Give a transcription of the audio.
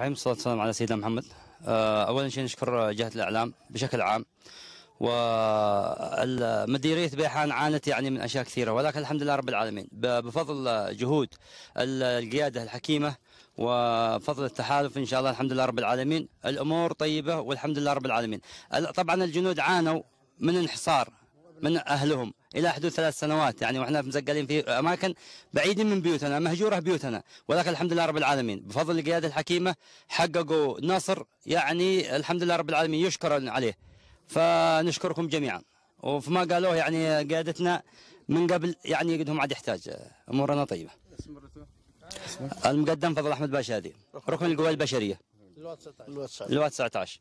عليكم الصلاة والسلام على سيدنا محمد آه، أولا شيء نشكر جهة الإعلام بشكل عام ومديرية بيحان عانت يعني من أشياء كثيرة ولكن الحمد لله رب العالمين بفضل جهود القيادة الحكيمة وفضل التحالف إن شاء الله الحمد لله رب العالمين الأمور طيبة والحمد لله رب العالمين طبعا الجنود عانوا من انحصار من أهلهم الى حدود ثلاث سنوات يعني واحنا مزقلين في اماكن بعيدين من بيوتنا مهجوره بيوتنا ولكن الحمد لله رب العالمين بفضل القياده الحكيمه حققوا نصر يعني الحمد لله رب العالمين يشكر عليه فنشكركم جميعا ما قالوه يعني قيادتنا من قبل يعني قدهم عاد يحتاج امورنا طيبه المقدم فضل احمد باشادي ركن القوى البشريه اللواء 19 اللواء 19